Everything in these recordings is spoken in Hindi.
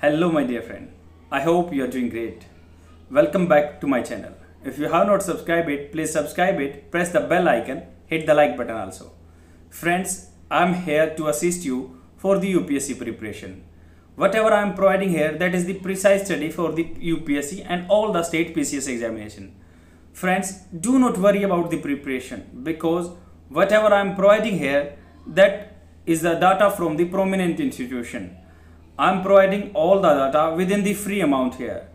Hello my dear friend, I hope you are doing great. Welcome back to my channel. If you have not subscribed it, please subscribe it, press the bell icon, hit the like button also. Friends, I am here to assist you for the UPSC preparation. Whatever I am providing here, that is the precise study for the UPSC and all the state PCS examination. Friends, do not worry about the preparation because whatever I am providing here, that is the data from the prominent institution I'm providing all the data within the free amount here.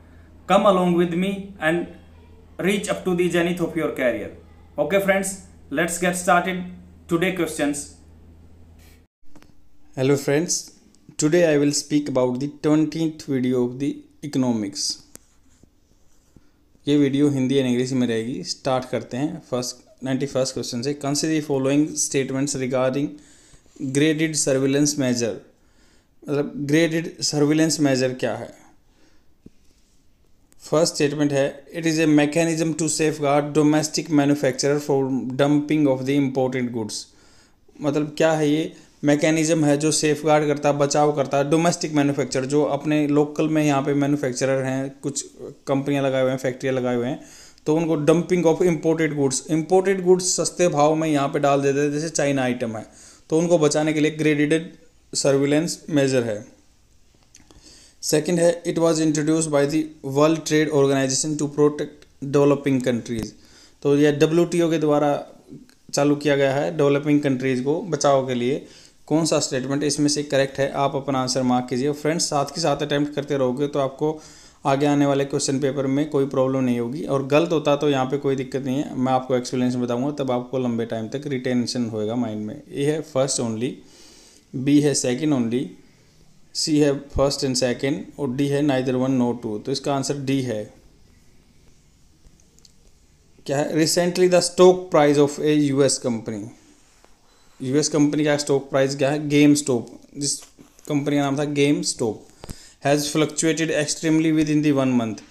Come along with me and reach up to the zenith of your career. Okay friends, let's get started. Today questions. Hello friends, today I will speak about the 20th video of the economics. ये वीडियो हिंदी एंड अंग्रेजी में रहेगी स्टार्ट करते हैं फर्स्ट नाइन्टी फर्स्ट क्वेश्चन से consider following statements regarding graded surveillance measure मतलब ग्रेडेड सर्विलेंस मेजर क्या है फर्स्ट स्टेटमेंट है it is a mechanism to safeguard domestic manufacturer for dumping of the important goods मतलब क्या है ये मैकेनिज्म है जो सेफ गार्ड करता बचाव करता है डोमेस्टिक मैन्युफैक्चर जो अपने लोकल में यहाँ पे मैन्युफैक्चरर हैं कुछ कंपनियाँ लगाए हुए हैं फैक्ट्रियाँ लगाए हुए हैं तो उनको dumping of imported goods imported goods सस्ते भाव में यहाँ पे डाल देते हैं जैसे चाइना आइटम है तो उनको बचाने के लिए ग्रेडेड सर्विलेंस मेजर है सेकंड है it was introduce by the World Trade Organisation to protect developing countries तो यह डब्ल्यू के द्वारा चालू किया गया है डेवलपिंग कंट्रीज़ को बचाव के लिए कौन सा स्टेटमेंट इसमें से करेक्ट है आप अपना आंसर मार्क कीजिए फ्रेंड्स साथ के साथ अटैम्प्ट करते रहोगे तो आपको आगे आने वाले क्वेश्चन पेपर में कोई प्रॉब्लम नहीं होगी और गलत होता तो यहाँ पे कोई दिक्कत नहीं है मैं आपको एक्सप्लेनेशन बताऊंगा तब आपको लंबे टाइम तक रिटेंशन होएगा माइंड में ये है फर्स्ट ओनली बी है सेकेंड ओनली सी है फर्स्ट एंड सेकेंड और डी है नाइदर वन नो टू तो इसका आंसर डी है क्या है recently the stock price of a US company US company का स्टॉक प्राइस क्या है गेम स्टॉप जिस कंपनी का नाम था GameStop has fluctuated extremely within the one month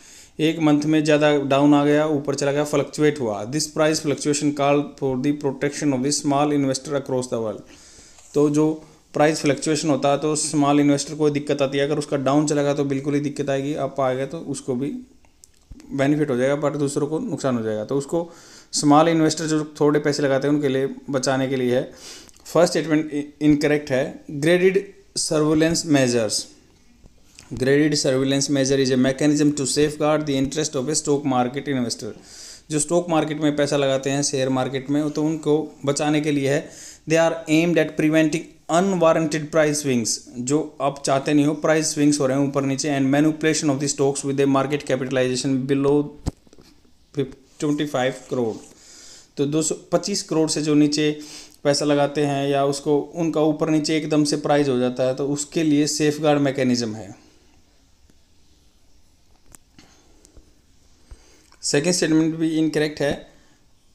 एक मंथ में ज़्यादा डाउन आ गया ऊपर चला गया फ्लक्चुएट हुआ this price fluctuation call for the protection of the small investor across the world तो जो प्राइस फ्लक्चुएशन होता है तो स्मॉल इन्वेस्टर को दिक्कत आती है अगर उसका डाउन चला गया तो बिल्कुल ही दिक्कत आएगी अप आ गया तो उसको भी बेनिफिट हो जाएगा बट दूसरों को नुकसान हो जाएगा तो उसको स्मॉल इन्वेस्टर जो थोड़े पैसे लगाते हैं उनके लिए बचाने के लिए है फर्स्ट स्टेटमेंट इनकरेक्ट है graded surveillance measures graded surveillance measure is a mechanism to safeguard the interest of a stock market investor जो स्टॉक मार्केट में पैसा लगाते हैं शेयर मार्केट में तो उनको बचाने के लिए है they are aimed at preventing unwarranted price swings जो आप चाहते नहीं हो प्राइस स्विंग्स हो रहे हैं ऊपर नीचे and manipulation of the stocks with a market capitalisation below twenty five crore तो दो सौ पच्चीस करोड़ से जो नीचे पैसा लगाते हैं या उसको उनका ऊपर नीचे एकदम से प्राइज हो जाता है तो उसके लिए सेफ गार्ड मैकेनिज्म है सेकेंड स्टेटमेंट भी इनकरेक्ट है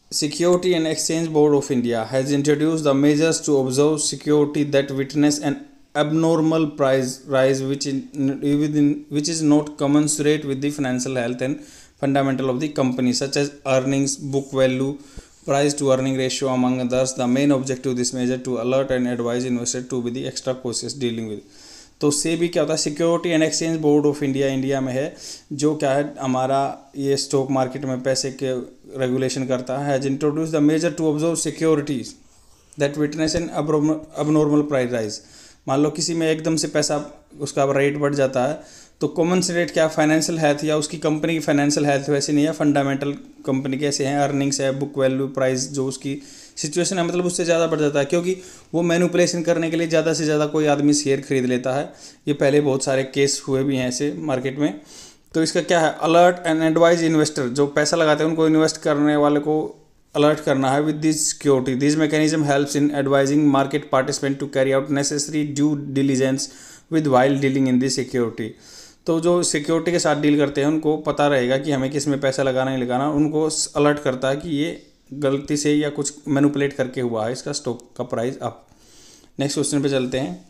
Security and Exchange Board of India has introduced the measures to observe security that witness an abnormal price rise which in, within, which is not commensurate with the financial health and fundamental of the company such as earnings book value price to earning ratio among others the main objective of this measure to alert and advise investors to be the extra cautious dealing with तो उससे भी क्या होता है security and exchange board of India India में है जो क्या है हमारा ये स्टॉक मार्केट में पैसे के रेगुलेशन करता है has introduce the measure to observe securities that witness and abnormal price rise मान लो किसी में एकदम से पैसा उसका रेट बढ़ जाता है तो कॉमन रेट क्या फाइनेंशियल हेल्थ या उसकी कंपनी की फाइनेंशियल हेल्थ वैसे नहीं है फंडामेंटल कंपनी कैसे हैं अर्निंग्स है बुक वैल्यू प्राइस जो उसकी सिचुएशन है मतलब उससे ज़्यादा बढ़ जाता है क्योंकि वो मैनुपलेशन करने के लिए ज़्यादा से ज़्यादा कोई आदमी शेयर खरीद लेता है ये पहले बहुत सारे केस हुए भी हैं ऐसे मार्केट में तो इसका क्या है अलर्ट एंड एडवाइज इन्वेस्टर जो पैसा लगाते हैं उनको इन्वेस्ट करने वाले को अलर्ट करना है with this security this mechanism helps in advising market participant to carry out necessary due diligence with wild dealing in this security तो जो सिक्योरिटी के साथ डील करते हैं उनको पता रहेगा कि हमें किस में पैसा लगाना नहीं लगाना उनको अलर्ट करता है कि ये गलती से या कुछ मैनुपलेट करके हुआ है इसका स्टॉक का प्राइस अप नेक्स्ट क्वेश्चन पे चलते हैं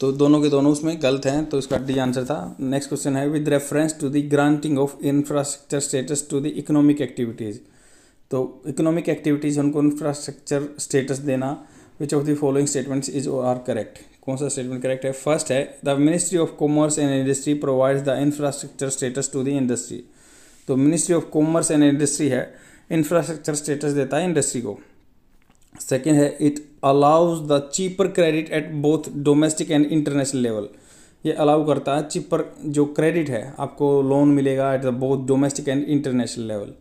तो दोनों के दोनों उसमें गलत हैं तो इसका डी आंसर था नेक्स्ट क्वेश्चन है with reference to the granting of infrastructure status to the economic activities तो इकोनॉमिक एक्टिविटीज़ उनको इंफ्रास्ट्रक्चर स्टेटस देना which of the following statements is are correct कौन सा स्टेटमेंट करेक्ट है फर्स्ट है the ministry of commerce and industry provides the infrastructure status to the industry तो ministry of commerce and industry है इंफ्रास्ट्रक्चर स्टेटस देता है इंडस्ट्री को सेकेंड है it allows the cheaper credit at both domestic and international level ये अलाउ करता है चीपर जो क्रेडिट है आपको लोन मिलेगा at the both domestic and international level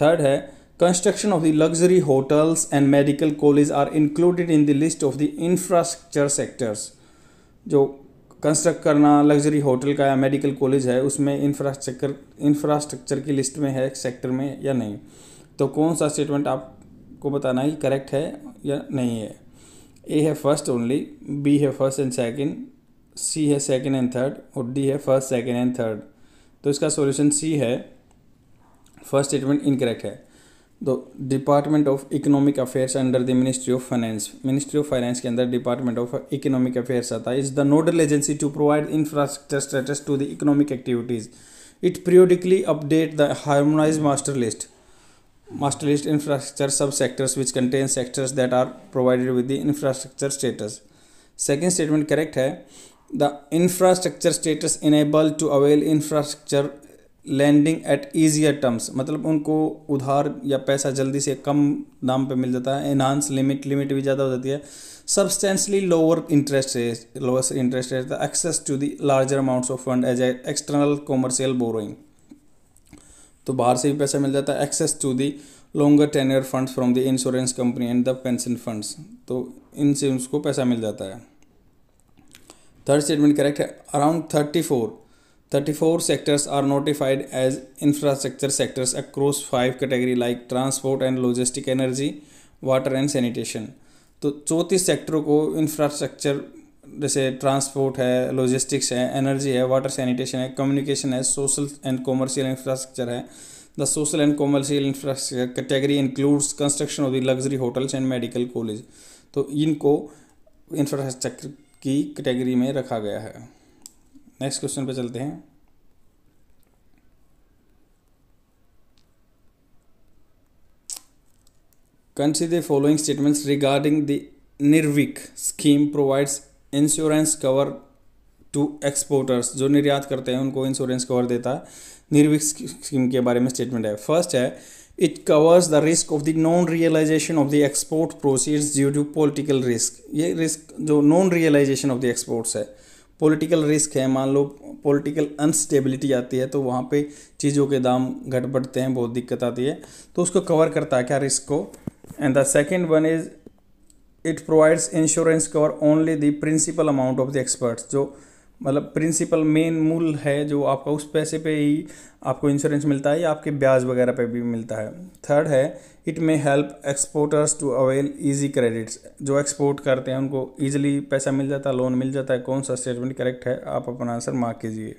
third है construction of the luxury hotels and medical college are included in the list of the infrastructure sectors जो कंस्ट्रक्ट करना लग्जरी होटल का या मेडिकल कॉलेज है उसमें इंफ्रास्ट्रक्चर इंफ्रास्ट्रक्चर की लिस्ट में है सेक्टर में या नहीं तो कौन सा स्टेटमेंट आपको बताना है करेक्ट है या नहीं है ए है फर्स्ट ओनली बी है फर्स्ट एंड सेकेंड सी है सेकेंड एंड थर्ड और डी है फर्स्ट सेकेंड एंड थर्ड तो इसका सॉल्यूशन सी है फर्स्ट स्टेटमेंट इनकरेक्ट है the department of economic affairs under the ministry of finance ministry of finance के अंदर डिपार्टमेंट ऑफ इकोनॉमिक अफेयर्स आता है is the nodal agency to provide infrastructure status to the economic activities it periodically update the harmonise master list master list infrastructure sub sectors which contain sectors that are provided with the infrastructure status second statement correct है the infrastructure status enable to avail infrastructure lending at easier terms मतलब उनको उधार या पैसा जल्दी से कम दाम पे मिल जाता है एनहांस लिमिट लिमिट भी ज़्यादा हो जाती है substantially lower interest rate lower interest rate access to the larger amounts of fund as external commercial borrowing तो बाहर से भी पैसा मिल जाता है access to the longer tenure fund from the insurance company and the pension funds तो इनसे उसको पैसा मिल जाता है थर्ड स्टेटमेंट करेक्ट है around thirty four thirty four sectors are notified as infrastructure sectors across five category like transport and logistic energy water and sanitation तो चौंतीस सेक्टरों को इंफ्रास्ट्रक्चर जैसे ट्रांसपोर्ट है लॉजिस्टिक्स है एनर्जी है वाटर सैनिटेशन है कम्युनिकेशन है सोशल एंड कॉमर्शियल इंफ्रास्ट्रक्चर है the social and commercial infrastructure category includes construction of the luxury hotels and medical college तो इनको इंफ्रास्ट्रक्चर की कैटेगरी में रखा गया है नेक्स्ट क्वेश्चन पे चलते हैं consider following statements regarding the Nirvik scheme provides insurance cover to exporters जो निर्यात करते हैं उनको इंश्योरेंस कवर देता है निर्विक स्कीम के बारे में स्टेटमेंट है फर्स्ट है it covers the risk of the non realisation of the export proceeds due to political risk ये रिस्क जो non realisation of the exports है पॉलिटिकल रिस्क है मान लो पॉलिटिकल अनस्टेबिलिटी आती है तो वहाँ पे चीज़ों के दाम घट बढ़ते हैं बहुत दिक्कत आती है तो उसको कवर करता है क्या रिस्क को and the second one is it provides insurance cover only the principal amount of the experts जो मतलब प्रिंसिपल मेन मूल है जो आपका उस पैसे पे ही आपको इंश्योरेंस मिलता है या आपके ब्याज वगैरह पे भी मिलता है थर्ड है it may help exporters to avail easy credits जो एक्सपोर्ट करते हैं उनको ईजिली पैसा मिल जाता है लोन मिल जाता है कौन सा स्टेटमेंट करेक्ट है आप अपना आंसर मार्क कीजिए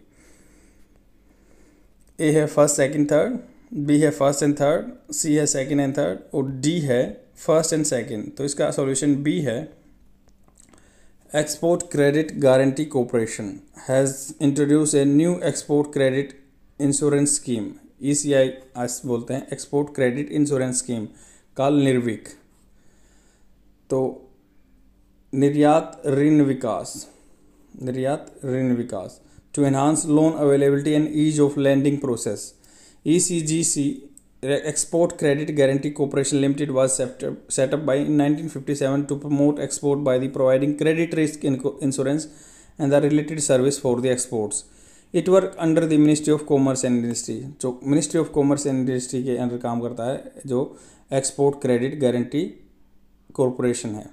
ए है फर्स्ट सेकेंड थर्ड बी है फर्स्ट एंड थर्ड सी है सेकेंड एंड थर्ड और डी है फर्स्ट एंड सेकेंड तो इसका सॉल्यूशन बी है Export Credit Guarantee Corporation has introduced a new Export Credit Insurance Scheme E e बोलते हैं एक्सपोर्ट क्रेडिट इंश्योरेंस स्कीम काल निर्विक तो निर्यात ऋण विकास निर्यात ऋण विकास to enhance loan availability and ease of lending process E C G C Export Credit Guarantee Corporation Limited was set up by in 1957 to promote export by the providing credit risk insurance and the related service for the exports. It work under the ministry of commerce and industry जो ministry of commerce and industry के अंडर काम करता है जो एक्सपोर्ट क्रेडिट गारंटी कॉरपोरेशन है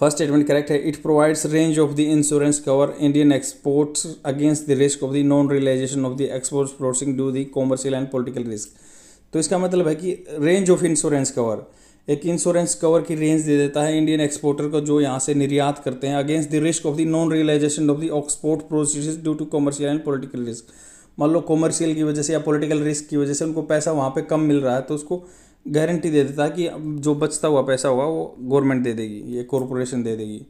फर्स्ट स्टेटमेंट करेक्ट है it provides range of the insurance cover Indian exports against the risk of the non realisation of the exports processing due the commercial and political risk तो इसका मतलब है कि रेंज ऑफ इंश्योरेंस कवर एक इंश्योरेंस कवर की रेंज दे देता है इंडियन एक्सपोर्टर को जो यहाँ से निर्यात करते हैं against the risk of the non realisation of the export process due to commercial and political risk मान लो कॉमर्शियल की वजह से या पॉलिटिकल रिस्क की वजह से उनको पैसा वहाँ पर कम मिल रहा है तो उसको गारंटी दे देता है कि जो बचता हुआ पैसा होगा वो गवर्नमेंट दे देगी ये कॉरपोरेशन दे देगी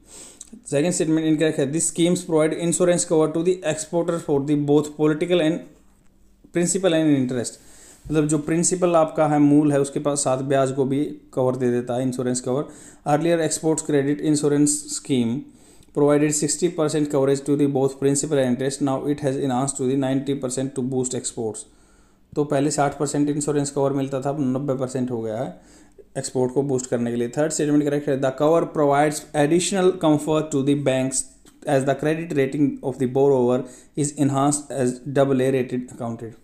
सेकेंड स्टेटमेंट इनका है this schemes provide insurance cover to the exporter for the both political and principal and interest मतलब जो प्रिंसिपल आपका है मूल है उसके पास साथ ब्याज को भी कवर दे देता है insurance cover earlier exports credit insurance scheme provided sixty percent coverage to the both principal and interest now it has enhance to the 90 percent to boost exports तो पहले साठ परसेंट इंश्योरेंस कवर मिलता था अब नब्बे परसेंट हो गया है एक्सपोर्ट को बूस्ट करने के लिए थर्ड स्टेटमेंट करेक्ट है the cover provides additional comfort to the banks as the credit rating of the borrower is enhance as double A rated accounted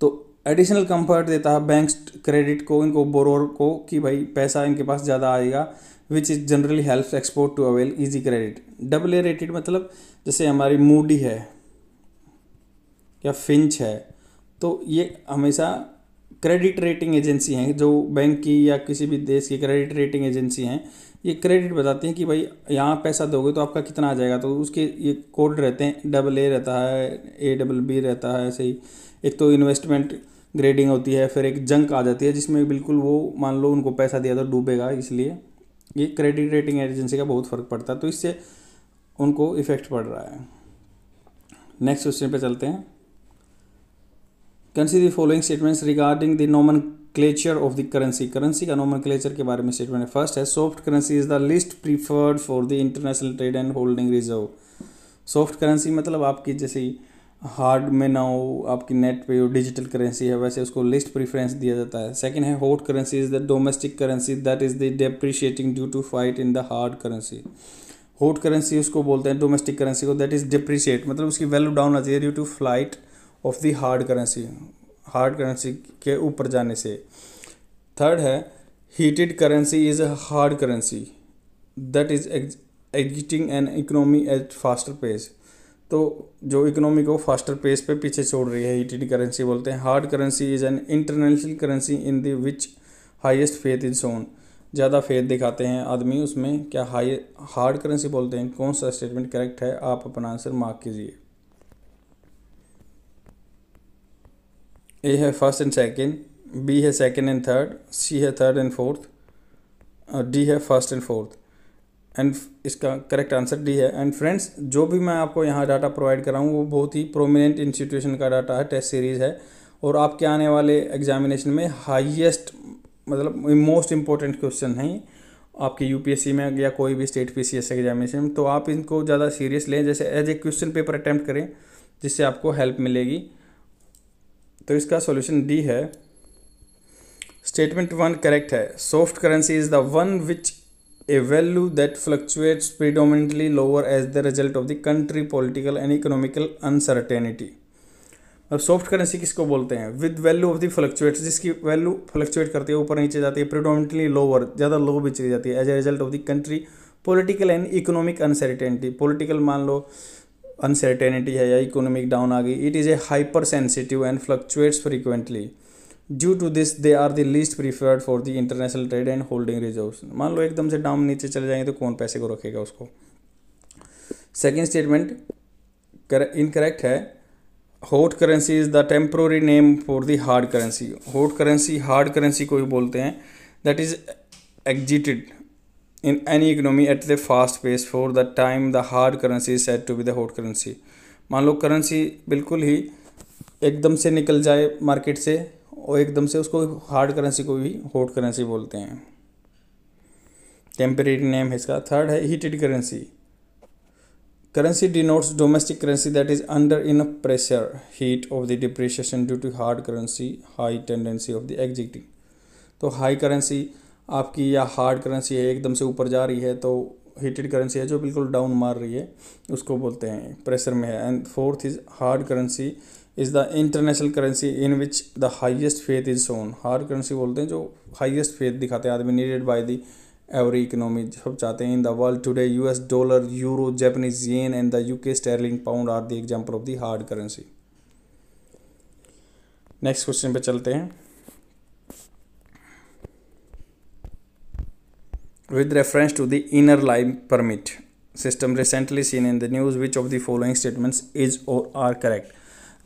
तो एडिशनल कंफर्ट देता है बैंक क्रेडिट को इनको ओवर को कि भाई पैसा इनके पास ज़्यादा आएगा which is generally help export to avail easy credit double A rated मतलब जैसे हमारी मूडी है या फिंच है तो ये हमेशा क्रेडिट रेटिंग एजेंसी हैं जो बैंक की या किसी भी देश की क्रेडिट रेटिंग एजेंसी हैं ये क्रेडिट बताती हैं कि भाई यहाँ पैसा दोगे तो आपका कितना आ जाएगा तो उसके ये कोड रहते हैं डबल ए रहता है ए डबल बी रहता है ऐसे ही एक तो इन्वेस्टमेंट ग्रेडिंग होती है फिर एक जंक आ जाती है जिसमें बिल्कुल वो मान लो उनको पैसा दिया तो डूबेगा इसलिए ये क्रेडिट रेटिंग एजेंसी का बहुत फ़र्क पड़ता है तो इससे उनको इफ़ेक्ट पड़ रहा है नेक्स्ट क्वेश्चन पे चलते हैं consider the following statements regarding the nomenclature of the currency currency का नॉमन क्लेचर के बारे में स्टेटमेंट है फर्स्ट है soft currency is the least preferred for the international trade and holding reserve soft currency मतलब आपकी जैसी हार्ड में ना हो आपकी नेट पे हो डिजिटल करेंसी है वैसे उसको लिस्ट प्रीफरेंस दिया जाता है सेकंड है hot currency is the domestic currency that is the depreciating due to fight in the hard currency hot currency उसको बोलते हैं डोमेस्टिक करेंसी को दैट इज़ डिप्रिशिएट मतलब उसकी वैल्यू डाउन आती है due to flight of the hard currency hard currency के ऊपर जाने से थर्ड है heated currency is a hard currency that is exiting an economy at faster pace तो जो इकोनॉमी को फास्टर पेस पे पीछे छोड़ रही है हीटेड करेंसी बोलते हैं hard currency is an international currency in the which highest faith is shown ज़्यादा फेथ दिखाते हैं आदमी उसमें क्या हाई हार्ड करेंसी बोलते हैं कौन सा स्टेटमेंट करेक्ट है आप अपना आंसर मार्क कीजिए ए है फर्स्ट एंड सेकंड बी है सेकंड एंड थर्ड सी है थर्ड एंड फोर्थ और डी है फर्स्ट एंड फोर्थ एंड इसका करेक्ट आंसर डी है एंड फ्रेंड्स जो भी मैं आपको यहाँ डाटा प्रोवाइड कर रहा हूँ वो बहुत ही प्रोमिनेंट इंस्टीट्यूशन का डाटा है टेस्ट सीरीज़ है और आपके आने वाले एग्जामिनेशन में हाईएस्ट मतलब मोस्ट इंपॉर्टेंट क्वेश्चन हैं आपके यूपीएससी में या कोई भी स्टेट पीसीएस एग्जामिनेशन में तो आप इनको ज़्यादा सीरियस लें जैसे as a question paper attempt करें जिससे आपको हेल्प मिलेगी तो इसका सॉल्यूशन डी है स्टेटमेंट वन करेक्ट है soft currency is the one which a value that fluctuate predominantly lower as the result of the country political and economical uncertainty अब सॉफ्ट करेंसी किसको बोलते हैं with value of the fluctuates जिसकी वैल्यू फ्लक्चुएट करती है ऊपर नीचे जाती है प्रिडोमिनेटली लोअर ज़्यादा लो भी चली जाती है as a result of the country political and economic uncertainty political मान लो अनसर्टेनिटी है या इकोनॉमिक डाउन आ गई it is a hyper sensitive and fluctuates frequently due to this they are the least preferred for the international trade and holding reserve मान लो एकदम से डाउन नीचे चले जाएंगे तो कौन पैसे को रखेगा उसको सेकेंड स्टेटमेंट इनकरेक्ट है hot currency is the temporary name for the hard currency hot currency hard currency को भी बोलते हैं that is exited in any economy at the fast pace for the time the hard currency is said to be the hot currency मान लो करेंसी बिल्कुल ही एकदम से निकल जाए मार्केट से और एकदम से उसको हार्ड करेंसी को भी हॉट करेंसी बोलते हैं टेम्परेरी नेम है इसका थर्ड है heated currency currency denotes domestic currency that is under in pressure heat of the depreciation due to hard currency high tendency of the exiting तो हाई करेंसी आपकी या हार्ड करेंसी है एकदम से ऊपर जा रही है तो हीटेड करेंसी है जो बिल्कुल डाउन मार रही है उसको बोलते हैं प्रेशर में है and fourth is hard currency is the international currency in which the highest faith is shown hard currency बोलते हैं जो हाइएस्ट फेथ दिखाते हैं आदमी needed by the every economy सब चाहते हैं in the world today S dollar euro Japanese yen and the K sterling pound are the example of the hard currency next question पे चलते हैं with reference to the inner life permit system recently seen in the news which of the following statement is और are correct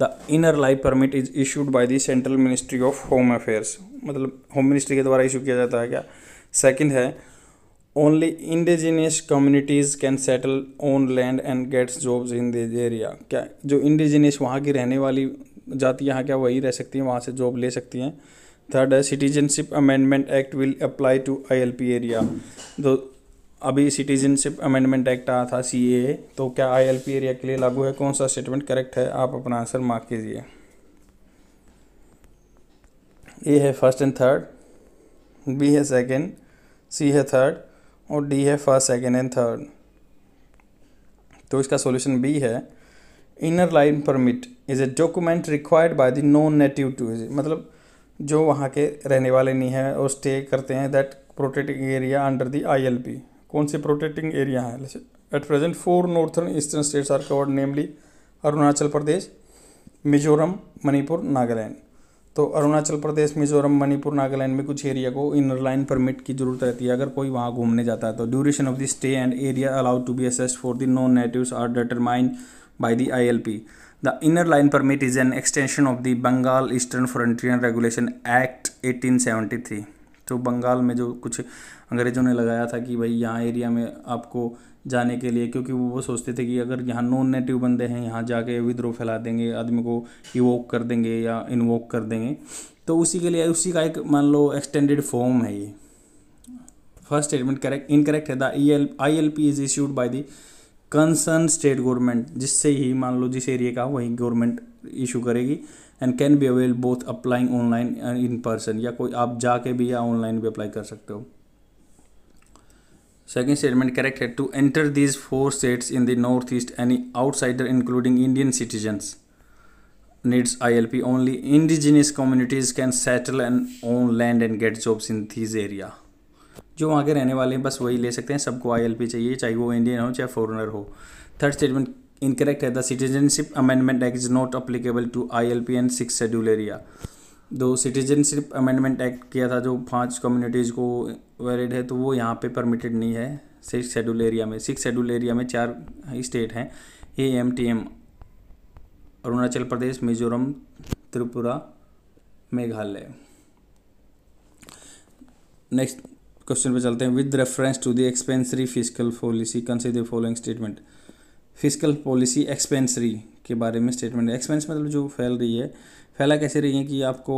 the inner life permit is issued by the central ministry of home affairs मतलब होम मिनिस्ट्री के द्वारा इशू किया जाता है क्या सेकेंड है only indigenous communities can settle on land and gets jobs in this area क्या जो इंडिजीनियस वहाँ की रहने वाली जातियाँ हैं क्या वही रह सकती हैं वहाँ से जॉब ले सकती हैं थर्ड है citizenship amendment act will apply to ILP area तो अभी सिटीजनशिप अमेंडमेंट एक्ट आया था सी ए तो क्या आईएलपी एरिया के लिए लागू है कौन सा स्टेटमेंट करेक्ट है आप अपना आंसर मार्क कीजिए ए है फर्स्ट एंड थर्ड बी है सेकंड सी है थर्ड और डी है फर्स्ट सेकंड एंड थर्ड तो इसका सॉल्यूशन बी है inner line permit is a document required by the non native to मतलब जो वहाँ के रहने वाले नहीं हैं और स्टे करते हैं that protecting area under the ILP कौन से प्रोटेक्टिंग एरिया हैं at present four northern eastern states are covered namely Arunachal Pradesh Mizoram Manipur Nagaland तो अरुणाचल प्रदेश मिजोरम मणिपुर नागालैंड में कुछ एरिया को इनर लाइन परमिट की जरूरत रहती है अगर कोई वहाँ घूमने जाता है तो duration of the stay and area allowed to be assessed for the non natives are determined by the I L P the inner line permit is an extension of the Bengal eastern frontier regulation act 1873 तो बंगाल में जो कुछ अंग्रेज़ों ने लगाया था कि भाई यहाँ एरिया में आपको जाने के लिए क्योंकि वो सोचते थे कि अगर यहाँ नॉन नेटिव बंदे हैं यहाँ जाके विद्रोह फैला देंगे आदमी को इवोक कर देंगे या इन्वोक कर देंगे तो उसी के लिए उसी का एक मान लो एक्सटेंडेड फॉर्म है ये फर्स्ट स्टेटमेंट करेक्ट इनकरेक्ट है the I L I L P is issued by the concern state government जिससे ही मान लो जिस एरिया का वही गवर्नमेंट इशू करेगी and can be avail both applying online and in person या कोई आप जाके भी या ऑनलाइन भी अप्लाई कर सकते हो सेकेंड स्टेटमेंट करेक्ट है to enter these four states in the north east any outsider including Indian citizens needs I L P only indigenous communities can settle and own land and get jobs in these area जो वहाँ के रहने वाले हैं बस वही ले सकते हैं सबको आई चाहिए चाहे वो इंडियन हो चाहे फॉरनर हो थर्ड स्टेटमेंट इनकरेक्ट है the citizenship amendment act is not applicable to I L P and six schedule area दो सिटीजनशिप अमेंडमेंट एक्ट किया था जो पांच कम्युनिटीज़ को वैलिड है तो वो यहाँ पे परमिटेड नहीं है सिक्स शेड्यूल एरिया में सिक्स शेड्यूल एरिया में चार स्टेट हैं A M T M Arunachal Pradesh Mizoram Tripura Meghalaya next question पे चलते हैं with reference to the expansionary physical policy consider following statement physical policy expansionary के बारे में स्टेटमेंट है एक्सपेंस मतलब जो फैल रही है फैला कैसे रही है कि आपको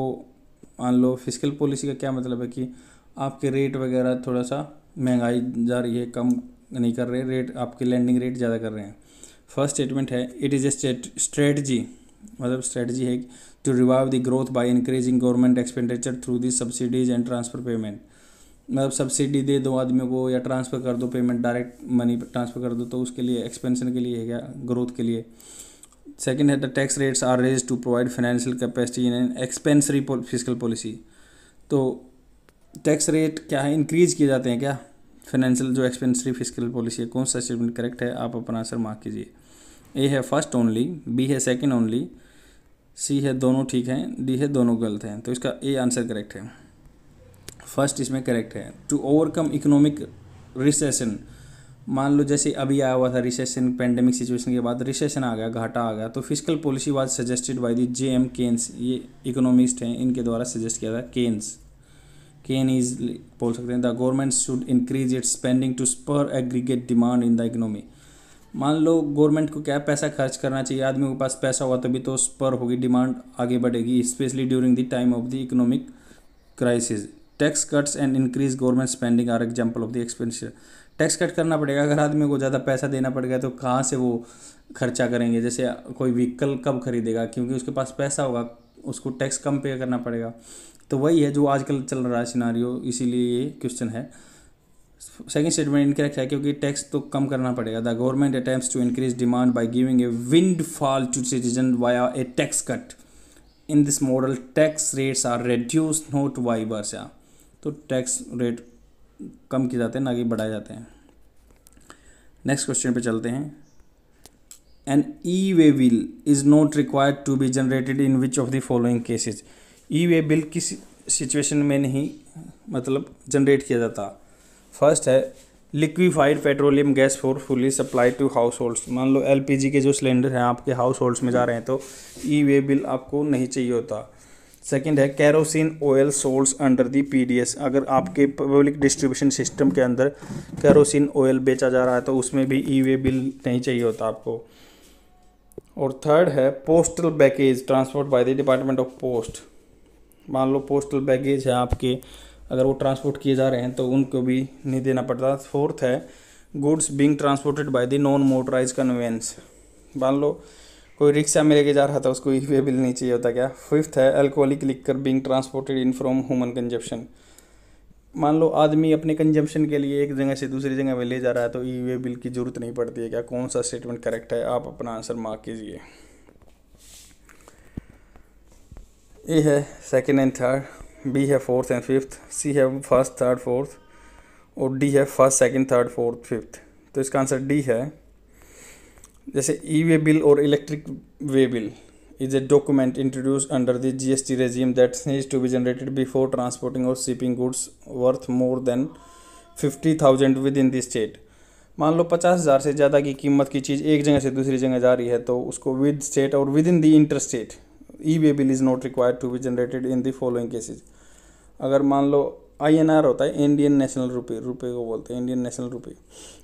मान लो फिजिकल पॉलिसी का क्या मतलब है कि आपके रेट वगैरह थोड़ा सा महंगाई जा रही है कम नहीं कर रहे रेट आपके लैंडिंग रेट ज़्यादा कर रहे हैं फर्स्ट स्टेटमेंट है इट इज़ ए स्ट्रेटजी मतलब स्ट्रेटजी है to revive the growth by increasing government expenditure through the subsidies and transfer payment मतलब सब्सिडी दे दो आदमियों को या ट्रांसफ़र कर दो पेमेंट डायरेक्ट मनी ट्रांसफ़र कर दो तो उसके लिए एक्सपेंशन के लिए है क्या ग्रोथ के लिए सेकेंड है the tax rates are raise to provide financial capacity in an expansionary physical policy तो टैक्स रेट क्या है इंक्रीज़ किए जाते हैं क्या फाइनेंशियल जो एक्सपेंसरी फिजिकल पॉलिसी है कौन सा स्टेटमेंट करेक्ट है आप अपना आंसर मार्क कीजिए ए है फर्स्ट ओनली बी है सेकेंड ओनली सी है दोनों ठीक हैं डी है दोनों गलत हैं तो इसका ए आंसर करेक्ट है फर्स्ट इसमें करेक्ट है टू ओवरकम इकोनॉमिक रिसेशन मान लो जैसे अभी आया हुआ था रिसेशन पेंडेमिक सिचुएशन के बाद रिसेशन आ गया घाटा आ गया तो physical policy was suggested by the J M Keynes ये इकोनॉमिस्ट हैं इनके द्वारा सजेस्ट किया था केन्स केन इज बोल सकते हैं the government should increase its spending to spur aggregate demand in the economy मान लो गवर्नमेंट को क्या पैसा खर्च करना चाहिए आदमी के पास पैसा होगा तभी तो स्पर होगी डिमांड आगे बढ़ेगी specially during the time of the economic crisis tax cuts and increase government spending are example of the expenditure tax cut करना पड़ेगा अगर आदमी को ज़्यादा पैसा देना पड़ गया तो कहाँ से वो खर्चा करेंगे जैसे कोई व्हीकल कब खरीदेगा क्योंकि उसके पास पैसा होगा उसको टैक्स कम पे करना पड़ेगा तो वही है जो आजकल चल रहा है सिनारियो इसीलिए ये क्वेश्चन है सेकेंड स्टेटमेंट इनकरेक्ट है क्योंकि टैक्स तो कम करना पड़ेगा the government attempt to increase demand by giving a windfall to citizen via a tax cut in this model tax rates are reduce note why are तो टैक्स रेट कम किए जाते हैं ना कि बढ़ाए जाते हैं नेक्स्ट क्वेश्चन पे चलते हैं an e way bill is not required to be generated in which of the following cases e way bill किस सिचुएशन में नहीं मतलब जनरेट किया जाता फर्स्ट है liquefied petroleum gas for fully supply to households मान लो एलपीजी के जो सिलेंडर हैं आपके हाउस होल्ड्स में जा रहे हैं तो ई वे बिल आपको नहीं चाहिए होता सेकंड है kerosene oil sold under the PDS अगर आपके पब्लिक डिस्ट्रीब्यूशन सिस्टम के अंदर कैरोसिन ऑयल बेचा जा रहा है तो उसमें भी ई e वे बिल नहीं चाहिए होता आपको और थर्ड है postal baggage transport by the department of post मान लो पोस्टल बैगेज है आपके अगर वो ट्रांसपोर्ट किए जा रहे हैं तो उनको भी नहीं देना पड़ता फोर्थ है goods being transported by the non motorise conveyance मान लो कोई रिक्शा में लेके जा रहा था उसको ई वे बिल नहीं चाहिए होता क्या फिफ्थ है alcoholic liquor being transported in from human consumption मान लो आदमी अपने कंजम्पशन के लिए एक जगह से दूसरी जगह में ले जा रहा है तो ई वे बिल की ज़रूरत नहीं पड़ती है क्या कौन सा स्टेटमेंट करेक्ट है आप अपना आंसर मार्क कीजिए ए है सेकेंड एंड थर्ड बी है फोर्थ एंड फिफ्थ सी है फर्स्ट थर्ड फोर्थ और डी है first second third fourth fifth तो इसका आंसर डी है जैसे ई वे बिल और electric way bill is a document introduce under the G S T regime that needs to be generated before transporting और shipping goods worth more than fifty thousand within the state मान लो पचास हज़ार से ज़्यादा की कीमत की चीज़ एक जगह से दूसरी जगह जा रही है तो उसको विद स्टेट और within the interstate e way bill is not required to be generated in the following cases अगर मान लो आई एन आर होता है इंडियन नेशनल रुपये रुपये को बोलते हैं इंडियन नेशनल रुपये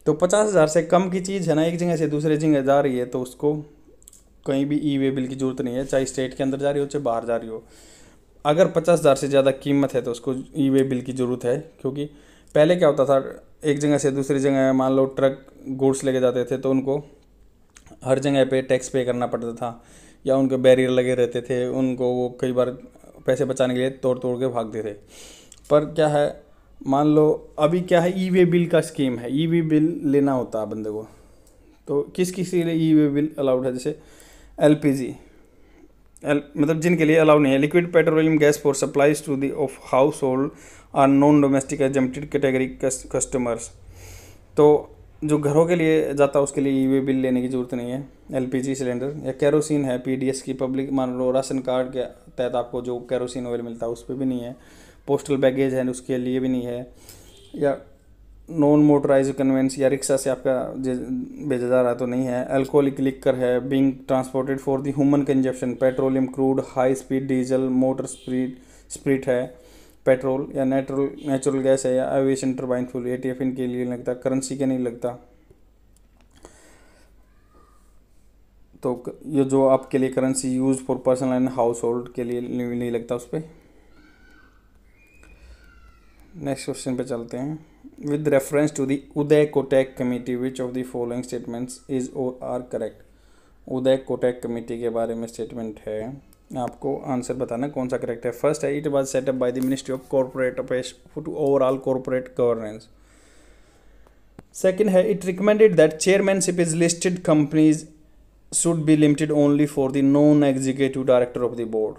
तो पचास हज़ार से कम की चीज़ है ना एक जगह से दूसरे जगह जा रही है तो उसको कहीं भी ई वे बिल की ज़रूरत नहीं है चाहे स्टेट के अंदर जा रही हो चाहे बाहर जा रही हो अगर पचास हज़ार से ज़्यादा कीमत है तो उसको ई वे बिल की ज़रूरत है क्योंकि पहले क्या होता था एक जगह से दूसरी जगह मान लो ट्रक गुड्स लेके जाते थे तो उनको हर जगह पे टैक्स पे करना पड़ता था या उनके बैरियर लगे रहते थे उनको वो कई बार पैसे बचाने के लिए तोड़ तोड़ के भागते थे पर क्या है मान लो अभी क्या है ई वे बिल का स्कीम है ई वे बिल लेना होता है बंदे को तो किस किस के लिए ई वे बिल अलाउड है जैसे एल पी जी एल मतलब जिनके लिए अलाउड नहीं है liquid petroleum gas for supplies to the of household or non domestic exempted category customers तो जो घरों के लिए जाता है उसके लिए ई वे बिल लेने की ज़रूरत नहीं है एलपीजी सिलेंडर या कैरोसिन है पीडीएस की पब्लिक मान लो राशन कार्ड के तहत आपको जो कैरोसिन ऑयल मिलता है उस पर भी नहीं है पोस्टल बैगेज है उसके लिए भी नहीं है या नॉन मोटराइज कन्वेंस या रिक्शा से आपका भेजा जा रहा तो नहीं है अल्कोहलिक लिकर है being transported for the human consumption petroleum crude high speed diesel motor speed spirit है पेट्रोल या नेचुरल नेचुरल गैस है या aviation turbine fuel A T F इनके लिए लगता करेंसी के नहीं लगता तो ये जो आपके लिए currency use for personal and household के लिए नहीं लगता उस पर नेक्स्ट क्वेश्चन पे चलते हैं with reference to the Uday Kotak committee which of the following statements is और are correct Uday Kotak committee के बारे में स्टेटमेंट है आपको आंसर बताना कौन सा करेक्ट है फर्स्ट है it was set up by the ministry of corporate affairs to overall corporate governance second है it recommended that chairmanship is listed companies should be limited only for the non executive director of the board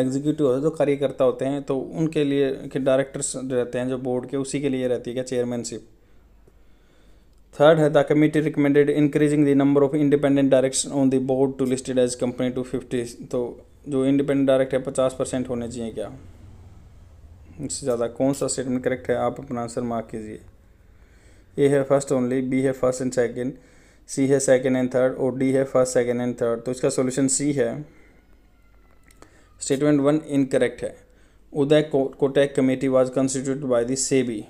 executive होते हैं जो कार्यकर्ता होते हैं तो उनके लिए के डायरेक्टर्स रहते हैं जो बोर्ड के उसी के लिए रहती है क्या चेयरमैनशिप थर्ड है the committee recommended increasing the number of independent direct on the board to listed as company to fifty तो जो इंडिपेंडेंट डायरेक्ट है पचास परसेंट होने चाहिए क्या इससे ज़्यादा कौन सा स्टेटमेंट करेक्ट है आप अपना आंसर मार्क कीजिए ए है फर्स्ट ओनली बी है फर्स्ट एंड सेकेंड सी है सेकेंड एंड थर्ड और डी है फर्स्ट सेकेंड एंड थर्ड तो इसका सोल्यूशन सी है स्टेटमेंट वन इनकरेक्ट है Uday Kotak committee was constitute by the SEBI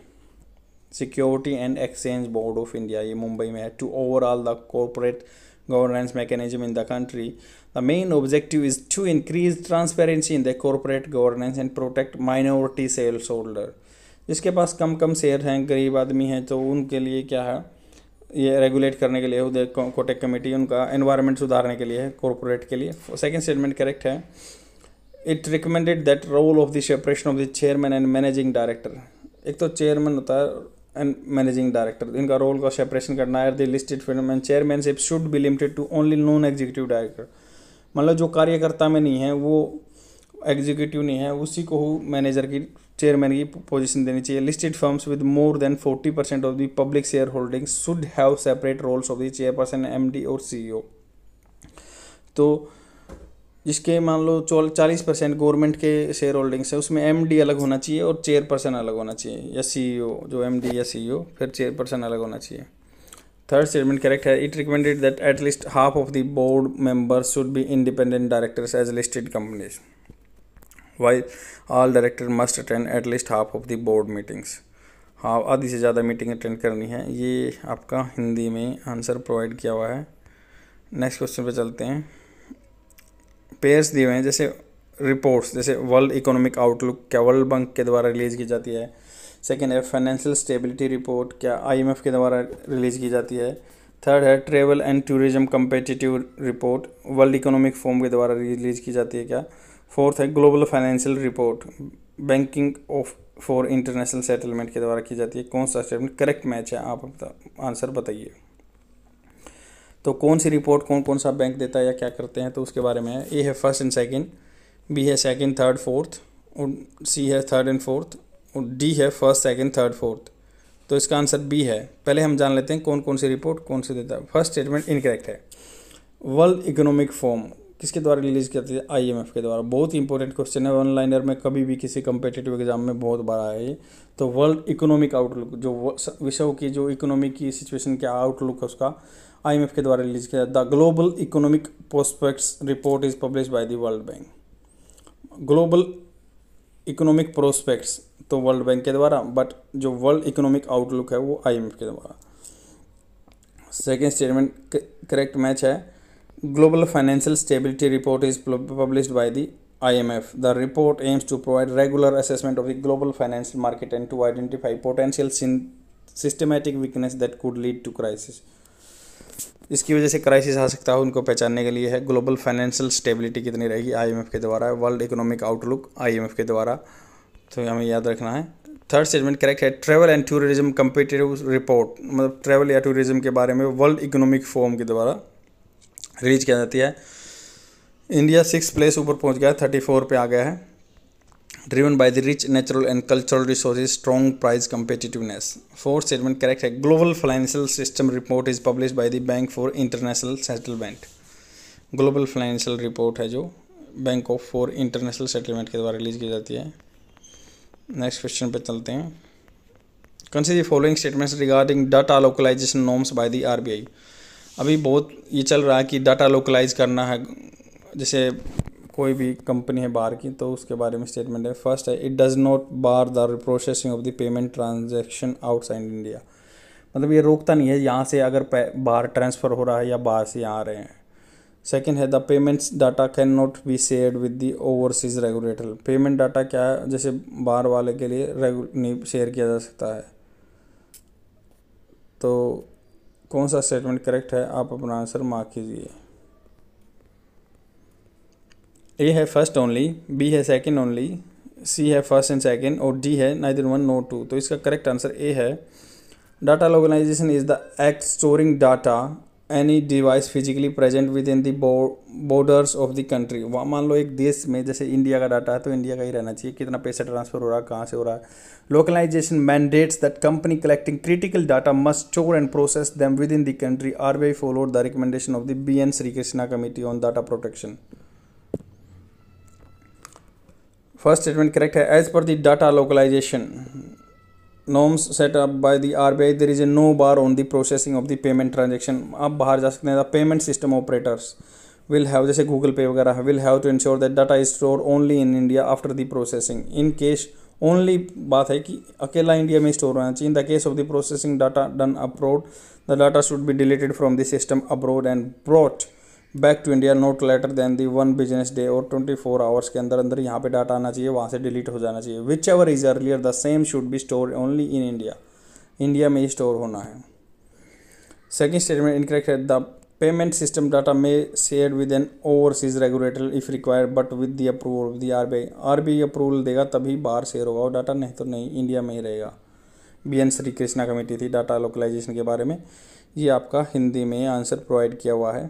security and exchange board of India ये मुंबई में है to overall the corporate governance mechanism in the country the main objective is to increase transparency in the corporate governance and protect minority sales holder जिसके पास कम कम शेयर हैं गरीब आदमी हैं तो उनके लिए क्या है ये रेगुलेट करने के लिए उदय कोटेक कमेटी उनका एनवायरमेंट सुधारने के लिए है कॉरपोरेट के लिए सेकंड स्टेटमेंट करेक्ट है it recommended that role of the separation of the chairman and managing director एक तो चेयरमैन होता है एंड मैनेजिंग डायरेक्टर इनका रोल का सेपरेशन करना है listed firm and chairmanship should be limited to only non executive director मतलब जो कार्यकर्ता में नहीं है वो एग्जीक्यूटिव नहीं है उसी को मैनेजर की चेयरमैन की पोजीशन देनी चाहिए listed firms with more than forty percent of the public shareholding should have separate roles of the chairperson M और सी e तो जिसके मान लो चौल चालीस परसेंट गवर्नमेंट के शेयर होल्डिंग्स है उसमें एम डी अलग होना चाहिए और चेयर पर्सन अलग होना चाहिए या सी ई ओ जो एम डी या सी ई e फिर चेयर पर्सन अलग होना चाहिए थर्ड स्टेटमेंट करेक्ट है it recommended that at least half of the board members should be independent directors as listed companies why all director must attend at least half of the board meetings हाँ आधी से ज़्यादा मीटिंग अटेंड करनी है ये आपका हिंदी में आंसर प्रोवाइड किया हुआ है नेक्स्ट क्वेश्चन पे चलते हैं पेयर्स दिए हुए हैं जैसे रिपोर्ट्स जैसे वर्ल्ड इकोनॉमिक आउटलुक क्या वर्ल्ड बैंक के द्वारा रिलीज़ की जाती है सेकेंड है फाइनेंशियल स्टेबिलिटी रिपोर्ट क्या आईएमएफ के द्वारा रिलीज़ की जाती है थर्ड है travel and tourism competitive report world economic forum के द्वारा रिलीज़ की जाती है क्या फोर्थ है global financial report banking of for international settlement के द्वारा की जाती है कौन सा स्टेटमेंट करेक्ट मैच है आप अपना आंसर बताइए तो कौन सी रिपोर्ट कौन कौन सा बैंक देता है या क्या करते हैं तो उसके बारे में है ए है फर्स्ट एंड सेकेंड बी है सेकेंड थर्ड फोर्थ और सी है थर्ड एंड फोर्थ और डी है फर्स्ट सेकेंड थर्ड फोर्थ तो इसका आंसर बी है पहले हम जान लेते हैं कौन कौन सी रिपोर्ट कौन सी देता है फर्स्ट स्टेटमेंट इनकरेक्ट है वर्ल्ड इकोनॉमिक फॉर्म किसके द्वारा रिलीज़ किया था एफ के द्वारा बहुत ही इंपॉर्टेंट क्वेश्चन है वन लाइनर में कभी भी किसी कंपेटेटिव एग्जाम में बहुत बार आया ये तो वर्ल्ड इकोनॉमिक आउटलुक जो विश्व की जो इकोनॉमी की सिचुएशन के आउटलुक है उसका आई एम एफ के द्वारा रिलीज किया the global economic prospects report is publish by the world bank global economic prospects तो वर्ल्ड बैंक के द्वारा बट जो वर्ल्ड इकोनॉमिक आउटलुक है वो आई एम एफ के द्वारा सेकेंड स्टेटमेंट करेक्ट मैच है Global Financial Stability Report is published by the IMF. The report aims to provide regular assessment of the global financial market and to identify potential systematic weakness that could lead to crisis. इसकी वजह से क्राइसिस आ सकता है उनको पहचानने के लिए है ग्लोबल फाइनेंशियल स्टेबिलिटी कितनी रहेगी आईएमएफ के द्वारा वर्ल्ड इकोनॉमिक आउटलुक आईएमएफ के द्वारा तो हमें याद रखना है थर्ड स्टेटमेंट करेक्ट है travel and tourism competitive report मतलब ट्रैवल या टूरिज्म के बारे में वर्ल्ड इकोनॉमिक फोरम के द्वारा रिलीज किया जाती है इंडिया सिक्स प्लेस ऊपर पहुंच गया है थर्टी फोर पर आ गया है driven by the rich natural and cultural resources strong price competitiveness fourth statement correct है global financial system report is publish by the bank for international settlement global financial report है जो bank of for international settlement के द्वारा रिलीज की जाती है नेक्स्ट क्वेश्चन पर चलते हैं consider following statements regarding data localisation norms by the I अभी बहुत ये चल रहा है कि डाटा लोकलाइज करना है जैसे कोई भी कंपनी है बाहर की तो उसके बारे में स्टेटमेंट है फर्स्ट है it does not bar the processing of the payment transaction outside India मतलब ये रोकता नहीं है यहाँ से अगर बाहर ट्रांसफ़र हो रहा है या बाहर से यहाँ आ रहे हैं सेकेंड है the payments data can not be share with the overseas regulator payment data क्या है जैसे बाहर वाले के लिए रेगु नहीं शेयर किया जा सकता है तो कौन सा स्टेटमेंट करेक्ट है आप अपना आंसर मार्क कीजिए ए है फर्स्ट ओनली बी है सेकंड ओनली सी है फर्स्ट एंड सेकंड और डी है नाइदर वन नो टू तो इसका करेक्ट आंसर ए है data organisation is the act storing data any device physically present within the borders of the country वहाँ मान लो एक देश में जैसे इंडिया का डाटा है तो इंडिया का ही रहना चाहिए कितना पैसा ट्रांसफर हो रहा है कहाँ से हो रहा है localisation mandates that company collecting critical data must store and process them within the country are be followed the recommendation of the B N Shri Krishna committee on data protection first statement correct है as per the data localisation norms set up by the RBI, there is a no bar on the processing of the payment transaction. आप बाहर जा सकते हैं the payment system operators will have जैसे गूगल पे वगैरह will have to ensure that data is store only in India after the processing in case only बात है कि अकेला इंडिया में स्टोर होना चाहिए in the case of the processing data done abroad the data should be deleted from the system abroad and brought back to India not later than the one business day और 24 आवर्स के अंदर अंदर यहाँ पे डाटा आना चाहिए वहाँ से डिलीट हो जाना चाहिए whichever is earlier the same should be store only in India India में ही स्टोर होना है सेकेंड स्टेटमेंट इनकरेक्ट है द पेमेंट सिस्टम डाटा में share with an overseas regulator if required but with the approval of the R B I R B I approval देगा तभी बाहर शेयर होगा और डाटा नहीं तो नहीं इंडिया में ही रहेगा B N Shri Krishna committee थी डाटा लोकलाइजेशन के बारे में ये आपका हिंदी में आंसर प्रोवाइड किया हुआ है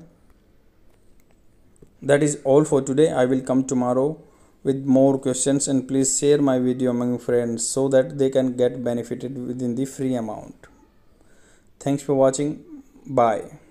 that is all for today i will come tomorrow with more questions and please share my video among friends so that they can get benefited within the free amount thanks for watching bye